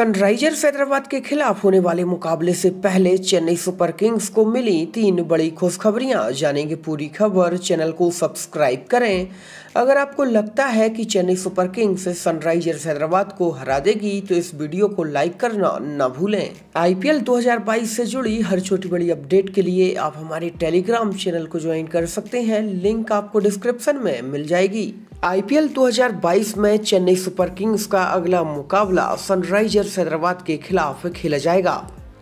Sunrisers Hyderabad के खिलाफ होने वाले मुकाबले से पहले चेन्नई सुपर किंग्स को मिली तीन बड़ी खुशखबरियां जानेंगे पूरी खबर चैनल को सब्सक्राइब करें अगर आपको लगता है कि Chennai Super Kings Sunrisers Hyderabad को हरा देगी तो इस वीडियो को लाइक करना न भूलें आईपीएल 2022 से जुड़ी हर छोटी बड़ी अपडेट के लिए आप हमारे टेलीग्राम चैनल को ज्वाइन कर सकते हैं लिंक आपको डिस्क्रिप्शन में मिल जाएगी आईपीएल 2022 में चेन्नई सुपर किंग्स का अगला मुकाबला सनराइजर्स हैदराबाद के खिलाफ खेला जाएगा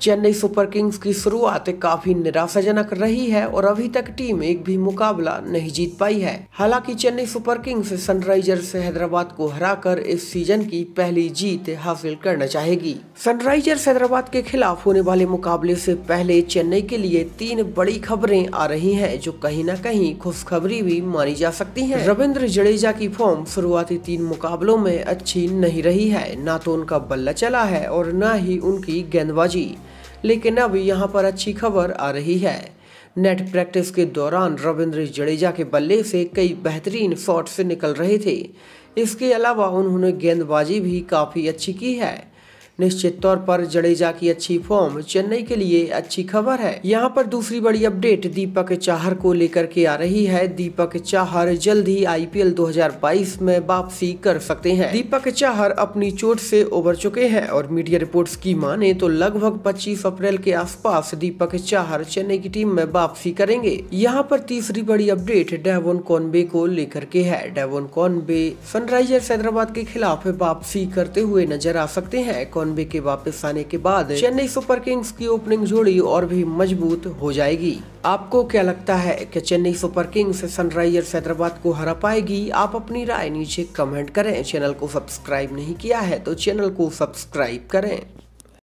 चेन्नई सुपर किंग्स की शुरुआत काफी निराशाजनक रही है और अभी तक टीम एक भी मुकाबला नहीं जीत पाई है हालांकि Chennai Super Kings Sunrisers Hyderabad को हराकर इस सीजन की पहली जीत हासिल करना चाहेगी सनराइजर्स हैदराबाद के खिलाफ होने वाले मुकाबले से पहले चेन्नई के लिए तीन बड़ी खबरें आ रही है जो कहीं न कहीं खुशखबरी भी मानी जा सकती है रविन्द्र जडेजा की फॉर्म शुरुआती तीन मुकाबलों में अच्छी नहीं रही है न तो उनका बल्ला चला है और न ही उनकी गेंदबाजी लेकिन अब यहां पर अच्छी खबर आ रही है नेट प्रैक्टिस के दौरान रविंद्र जडेजा के बल्ले से कई बेहतरीन शॉट से निकल रहे थे इसके अलावा उन्होंने गेंदबाजी भी काफ़ी अच्छी की है निश्चित तौर पर जडेजा की अच्छी फॉर्म चेन्नई के लिए अच्छी खबर है यहाँ पर दूसरी बड़ी अपडेट दीपक चाहर को लेकर के आ रही है दीपक चाहर जल्द ही आईपीएल 2022 में वापसी कर सकते हैं दीपक चाहर अपनी चोट से उबर चुके हैं और मीडिया रिपोर्ट्स की माने तो लगभग 25 अप्रैल के आसपास दीपक चाहर चेन्नई की टीम में वापसी करेंगे यहाँ पर तीसरी बड़ी अपडेट डेवोन कॉनबे को लेकर के है डेवोन कॉनबे सनराइजर्स हैदराबाद के खिलाफ वापसी करते हुए नजर आ सकते हैं रनवे के वापस आने के बाद चेन्नई सुपर किंग्स की ओपनिंग जोड़ी और भी मजबूत हो जाएगी आपको क्या लगता है कि Chennai Super Kings Sunrisers Hyderabad को हरा पाएगी आप अपनी राय नीचे कमेंट करें चैनल को सब्सक्राइब नहीं किया है तो चैनल को सब्सक्राइब करें